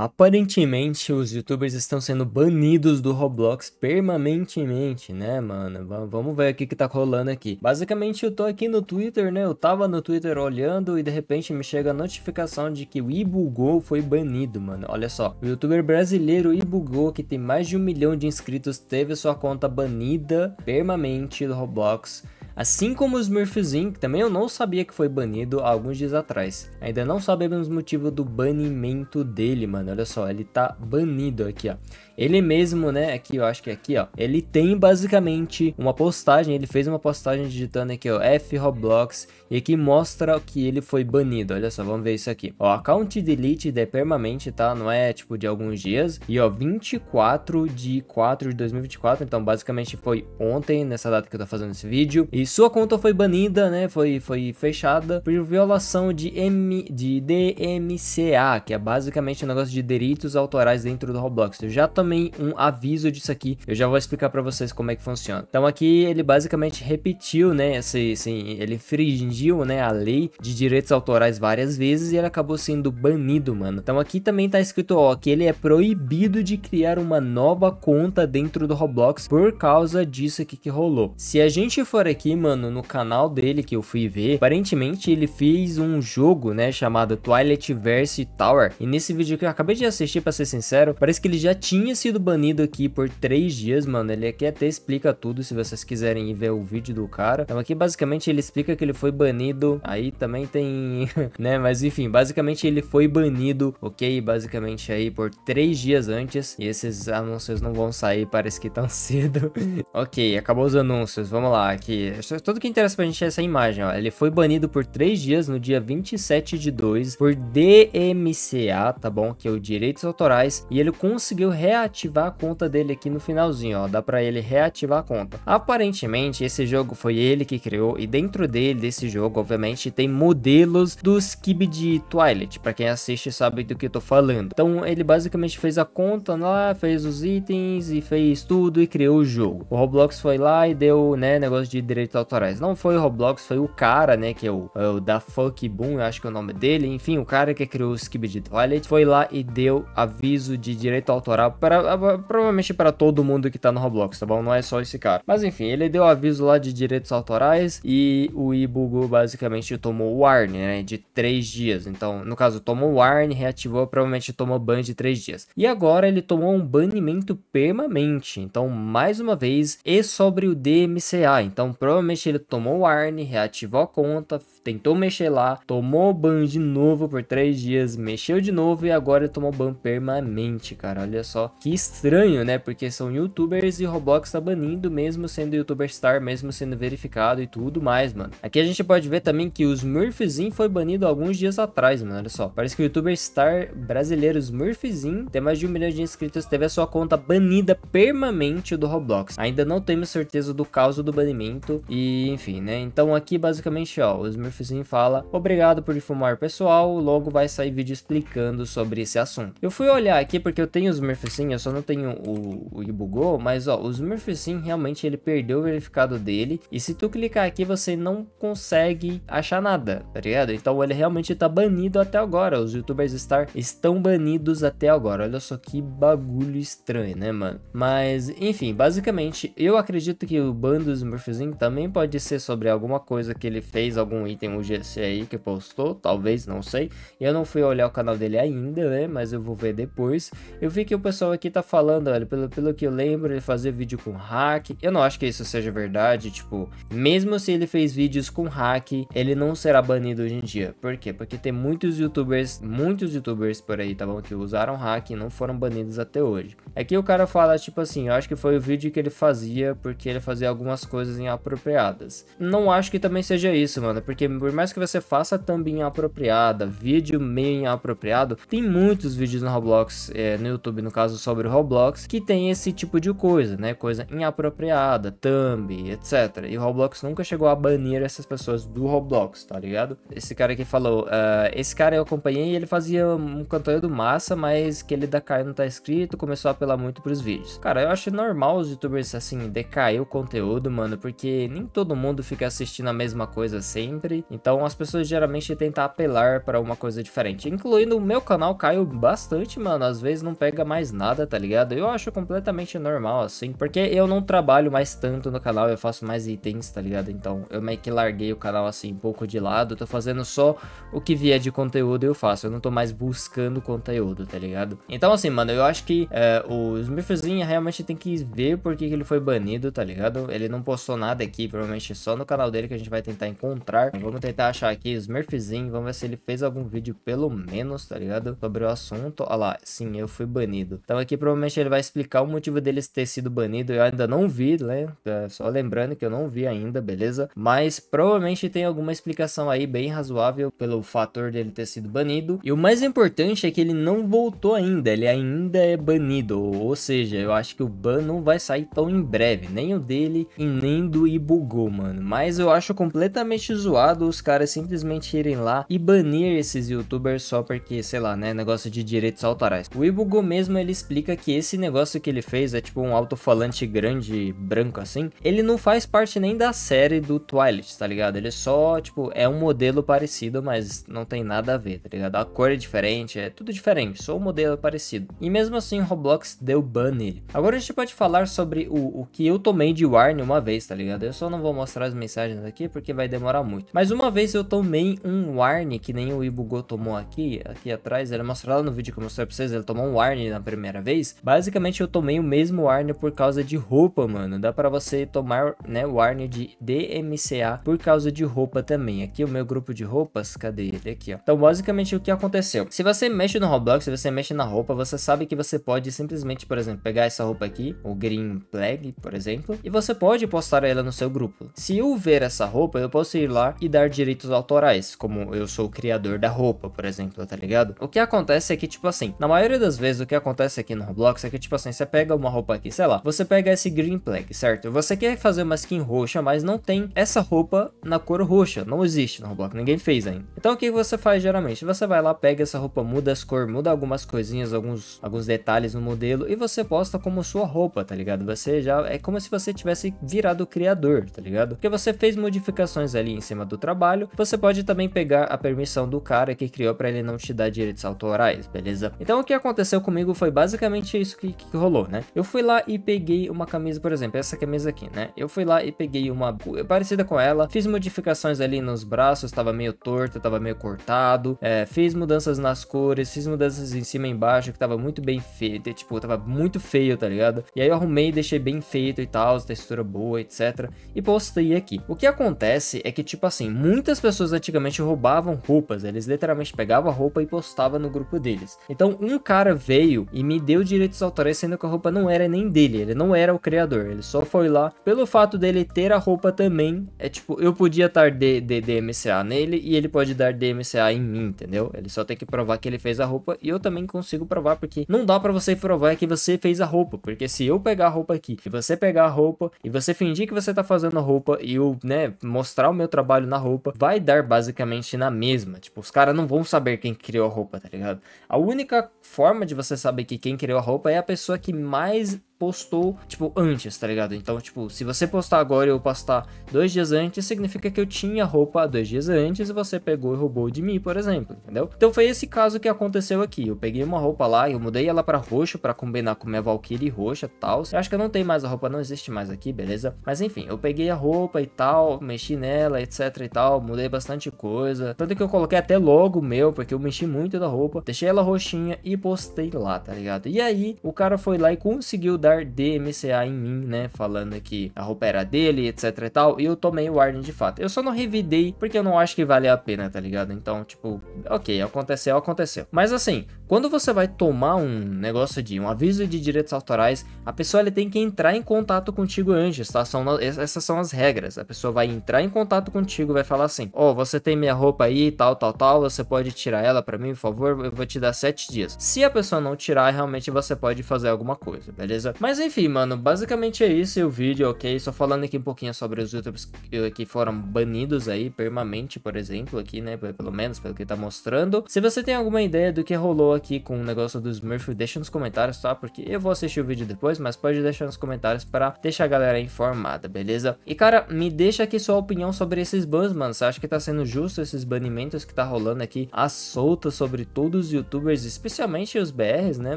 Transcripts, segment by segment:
Aparentemente, os youtubers estão sendo banidos do Roblox permanentemente, né, mano? V vamos ver o que tá rolando aqui. Basicamente, eu tô aqui no Twitter, né? Eu tava no Twitter olhando e de repente me chega a notificação de que o Ibugo foi banido, mano. Olha só, o youtuber brasileiro Ibugo, que tem mais de um milhão de inscritos, teve sua conta banida permanente do Roblox Assim como o Smurfzinho, que também eu não sabia que foi banido há alguns dias atrás. Ainda não sabemos o motivo do banimento dele, mano. Olha só, ele tá banido aqui, ó. Ele mesmo, né, aqui eu acho que é aqui, ó, ele tem basicamente uma postagem, ele fez uma postagem digitando aqui, ó, F Roblox, e aqui mostra que ele foi banido, olha só, vamos ver isso aqui. Ó, account delete é permanente, tá? Não é, tipo, de alguns dias. E, ó, 24 de 4 de 2024, então basicamente foi ontem, nessa data que eu tô fazendo esse vídeo. E sua conta foi banida, né, foi, foi fechada por violação de, M, de DMCA, que é basicamente um negócio de direitos autorais dentro do Roblox. Eu já tomei também um aviso disso aqui. Eu já vou explicar para vocês como é que funciona. Então aqui ele basicamente repetiu, né, esse, assim, ele infringiu, né, a lei de direitos autorais várias vezes e ele acabou sendo banido, mano. Então aqui também tá escrito, ó, que ele é proibido de criar uma nova conta dentro do Roblox por causa disso aqui que rolou. Se a gente for aqui, mano, no canal dele que eu fui ver, aparentemente ele fez um jogo, né, chamado Twilight Verse Tower. E nesse vídeo que eu acabei de assistir, para ser sincero, parece que ele já tinha sido banido aqui por três dias, mano. Ele aqui até explica tudo, se vocês quiserem ir ver o vídeo do cara. Então aqui basicamente ele explica que ele foi banido. Aí também tem, né? Mas enfim, basicamente ele foi banido, ok? Basicamente aí por três dias antes. E esses anúncios não vão sair, parece que tão cedo. ok, acabou os anúncios. Vamos lá, aqui. Tudo que interessa pra gente é essa imagem, ó. Ele foi banido por três dias no dia 27 de 2 por DMCA, tá bom? Que é o Direitos Autorais. E ele conseguiu reagir ativar a conta dele aqui no finalzinho, ó, dá para ele reativar a conta. Aparentemente, esse jogo foi ele que criou e dentro dele, desse jogo, obviamente, tem modelos dos Skib de Twilight, para quem assiste sabe do que eu tô falando. Então, ele basicamente fez a conta lá, fez os itens e fez tudo e criou o jogo. O Roblox foi lá e deu, né, negócio de direitos autorais. Não foi o Roblox, foi o cara, né, que é o, é o da Fuck Boom, eu acho que é o nome dele. Enfim, o cara que criou os Skib de Twilight foi lá e deu aviso de direito autoral para é, é, provavelmente para todo mundo que tá no Roblox, tá bom? Não é só esse cara. Mas enfim, ele deu aviso lá de direitos autorais e o Ibugu basicamente tomou warn, né, de três dias. Então, no caso, tomou warn, reativou, provavelmente tomou ban de três dias. E agora ele tomou um banimento permanente. Então, mais uma vez, e sobre o DMCA. Então, provavelmente ele tomou warn, reativou a conta, tentou mexer lá, tomou ban de novo por três dias, mexeu de novo e agora ele tomou ban permanente, cara. Olha só que estranho, né? Porque são youtubers e Roblox tá banindo, mesmo sendo youtuber star, mesmo sendo verificado e tudo mais, mano. Aqui a gente pode ver também que o Smurfzinho foi banido alguns dias atrás, mano. Olha só. Parece que o youtuber star brasileiro Smurfzinho tem mais de um milhão de inscritos, teve a sua conta banida permanente do Roblox. Ainda não temos certeza do causa do banimento e enfim, né? Então aqui basicamente, ó, o Smurfzinho fala: Obrigado por informar pessoal, logo vai sair vídeo explicando sobre esse assunto. Eu fui olhar aqui porque eu tenho o Smurfzinho Assim, eu só não tenho o, o mas ó, o Smurfsim realmente ele perdeu o verificado dele, e se tu clicar aqui você não consegue achar nada, tá ligado? Então ele realmente tá banido até agora, os youtubers Star estão banidos até agora, olha só que bagulho estranho, né mano? Mas, enfim, basicamente, eu acredito que o ban do Smurfzinho também pode ser sobre alguma coisa que ele fez, algum item UGC aí que postou, talvez, não sei, eu não fui olhar o canal dele ainda, né, mas eu vou ver depois, eu vi que o pessoal aqui tá falando, olha, pelo, pelo que eu lembro, ele fazia vídeo com hack. Eu não acho que isso seja verdade, tipo, mesmo se ele fez vídeos com hack, ele não será banido hoje em dia. Por quê? Porque tem muitos youtubers, muitos youtubers por aí, tá bom? Que usaram hack e não foram banidos até hoje. Aqui é o cara fala, tipo assim, eu acho que foi o vídeo que ele fazia porque ele fazia algumas coisas inapropriadas. Não acho que também seja isso, mano, porque por mais que você faça thumb inapropriada, vídeo meio inapropriado, tem muitos vídeos no Roblox, é, no YouTube, no caso, sobre o Roblox que tem esse tipo de coisa, né? Coisa inapropriada, thumb, etc. E o Roblox nunca chegou a banir essas pessoas do Roblox, tá ligado? Esse cara aqui falou, uh, esse cara eu acompanhei e ele fazia um conteúdo massa, mas que ele decaiu não tá escrito, começou a apelar muito pros vídeos. Cara, eu acho normal os youtubers, assim, decair o conteúdo, mano, porque nem todo mundo fica assistindo a mesma coisa sempre, então as pessoas geralmente tentam apelar para uma coisa diferente, incluindo o meu canal, caiu bastante, mano, às vezes não pega mais nada, nada, tá ligado? Eu acho completamente normal, assim, porque eu não trabalho mais tanto no canal, eu faço mais itens, tá ligado? Então eu meio que larguei o canal, assim, um pouco de lado, tô fazendo só o que vier de conteúdo eu faço, eu não tô mais buscando conteúdo, tá ligado? Então, assim, mano, eu acho que é, o Smurfzinho realmente tem que ver por que ele foi banido, tá ligado? Ele não postou nada aqui, provavelmente só no canal dele que a gente vai tentar encontrar. Vamos tentar achar aqui o Smurfzinho, vamos ver se ele fez algum vídeo pelo menos, tá ligado? Sobre o assunto. Olha lá, sim, eu fui banido. Então aqui aqui provavelmente ele vai explicar o motivo deles ter sido banido. Eu ainda não vi, né? É só lembrando que eu não vi ainda, beleza? Mas provavelmente tem alguma explicação aí bem razoável pelo fator dele ter sido banido. E o mais importante é que ele não voltou ainda, ele ainda é banido. Ou seja, eu acho que o ban não vai sair tão em breve, nem o dele e nem do Ibugou, mano. Mas eu acho completamente zoado os caras simplesmente irem lá e banir esses youtubers só porque, sei lá, né? Negócio de direitos autorais. O Ibugou mesmo ele explica explica que esse negócio que ele fez é tipo um alto-falante grande, branco assim. Ele não faz parte nem da série do Twilight, tá ligado? Ele é só, tipo, é um modelo parecido, mas não tem nada a ver, tá ligado? A cor é diferente, é tudo diferente, só o modelo é parecido. E mesmo assim, Roblox deu ban nele. Agora a gente pode falar sobre o, o que eu tomei de Warn uma vez, tá ligado? Eu só não vou mostrar as mensagens aqui porque vai demorar muito. Mas uma vez eu tomei um Warn que nem o Ibugo tomou aqui, aqui atrás. Ele mostrou lá no vídeo que eu mostrei pra vocês, ele tomou um Warn na primeira vez vez, basicamente eu tomei o mesmo Warner por causa de roupa, mano. Dá para você tomar, né, Warner de DMCA por causa de roupa também. Aqui o meu grupo de roupas, cadê ele aqui, ó. Então, basicamente o que aconteceu? Se você mexe no Roblox, se você mexe na roupa, você sabe que você pode simplesmente, por exemplo, pegar essa roupa aqui, o Green plague por exemplo, e você pode postar ela no seu grupo. Se eu ver essa roupa, eu posso ir lá e dar direitos autorais, como eu sou o criador da roupa, por exemplo, tá ligado? O que acontece é que, tipo assim, na maioria das vezes o que acontece é aqui no Roblox é que, tipo assim, você pega uma roupa aqui, sei lá, você pega esse Green Plague, certo? Você quer fazer uma skin roxa, mas não tem essa roupa na cor roxa, não existe no Roblox, ninguém fez ainda. Então o que você faz geralmente? Você vai lá, pega essa roupa, muda as cores, muda algumas coisinhas, alguns, alguns detalhes no modelo e você posta como sua roupa, tá ligado? Você já, é como se você tivesse virado criador, tá ligado? Porque você fez modificações ali em cima do trabalho, você pode também pegar a permissão do cara que criou para ele não te dar direitos autorais, beleza? Então o que aconteceu comigo foi basicamente basicamente é isso que, que rolou, né? Eu fui lá e peguei uma camisa, por exemplo, essa camisa aqui, né? Eu fui lá e peguei uma parecida com ela, fiz modificações ali nos braços, tava meio torto, tava meio cortado, é, fiz mudanças nas cores, fiz mudanças em cima e embaixo, que tava muito bem feito, tipo, tava muito feio, tá ligado? E aí eu arrumei, deixei bem feito e tal, textura boa, etc. E postei aqui. O que acontece é que, tipo assim, muitas pessoas antigamente roubavam roupas, eles literalmente pegavam a roupa e postavam no grupo deles. Então um cara veio e me deu direitos autorais, sendo que a roupa não era nem dele, ele não era o criador, ele só foi lá. Pelo fato dele ter a roupa também, é tipo, eu podia estar de, de, DMCA nele e ele pode dar DMCA em mim, entendeu? Ele só tem que provar que ele fez a roupa e eu também consigo provar, porque não dá para você provar que você fez a roupa, porque se eu pegar a roupa aqui e você pegar a roupa e você fingir que você tá fazendo a roupa e eu, né, mostrar o meu trabalho na roupa, vai dar basicamente na mesma. Tipo, os caras não vão saber quem criou a roupa, tá ligado? A única forma de você saber que quem querer a roupa é a pessoa que mais postou, tipo, antes, tá ligado? Então, tipo, se você postar agora e eu postar dois dias antes, significa que eu tinha roupa dois dias antes e você pegou e roubou de mim, por exemplo, entendeu? Então foi esse caso que aconteceu aqui. Eu peguei uma roupa lá, e eu mudei ela para roxo para combinar com minha Valkyrie roxa e tal. Eu acho que eu não tenho mais a roupa, não existe mais aqui, beleza? Mas enfim, eu peguei a roupa e tal, mexi nela, etc e tal, mudei bastante coisa. Tanto que eu coloquei até logo meu, porque eu mexi muito da roupa, deixei ela roxinha e postei lá, tá ligado? E aí, o cara foi lá e conseguiu dar dar DMCA em mim, né? Falando que a roupa era dele, etc e tal. E eu tomei o warning de fato. Eu só não revidei porque eu não acho que vale a pena, tá ligado? Então, tipo, ok, aconteceu, aconteceu. Mas assim, quando você vai tomar um negócio de um aviso de direitos autorais, a pessoa ele tem que entrar em contato contigo antes, tá? São, essas são as regras. A pessoa vai entrar em contato contigo, vai falar assim: Ó, oh, você tem minha roupa aí, tal, tal, tal. Você pode tirar ela para mim, por favor? Eu vou te dar sete dias. Se a pessoa não tirar, realmente você pode fazer alguma coisa, beleza? Mas enfim, mano, basicamente é isso o vídeo, ok? Só falando aqui um pouquinho sobre os youtubers que foram banidos aí, permanente, por exemplo, aqui, né? Pelo menos, pelo que tá mostrando. Se você tem alguma ideia do que rolou aqui com o negócio dos Murphy, deixa nos comentários, tá? Porque eu vou assistir o vídeo depois, mas pode deixar nos comentários para deixar a galera informada, beleza? E cara, me deixa aqui sua opinião sobre esses bans, mano. Você acha que tá sendo justo esses banimentos que tá rolando aqui à solta sobre todos os youtubers, especialmente os BRs, né,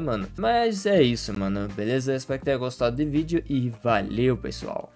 mano? Mas é isso, mano, beleza? Espero Espero que tenha gostado do vídeo e valeu, pessoal!